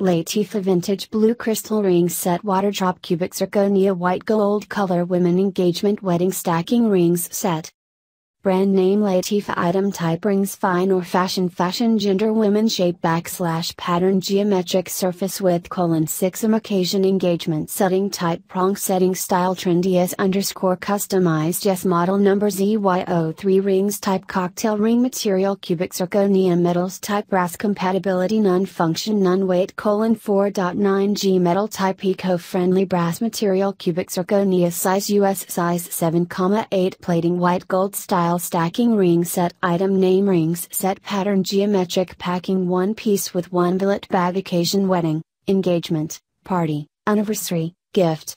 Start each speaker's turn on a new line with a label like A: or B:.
A: Latifa Vintage Blue Crystal Ring Set Water Drop Cubic Zirconia White Gold Color Women Engagement Wedding Stacking Rings Set Brand name Latifa item type rings fine or fashion fashion gender women shape backslash pattern geometric surface width colon 6 m occasion engagement setting type prong setting style trendy S underscore customized yes model number Z Y 3 rings type cocktail ring material cubic zirconium metals type brass compatibility non function non weight colon 4.9G metal type eco friendly brass material cubic zirconia size US size 7, 8 plating white gold style style stacking ring set item name rings set pattern geometric packing one piece with one billet bag occasion wedding, engagement, party, anniversary, gift,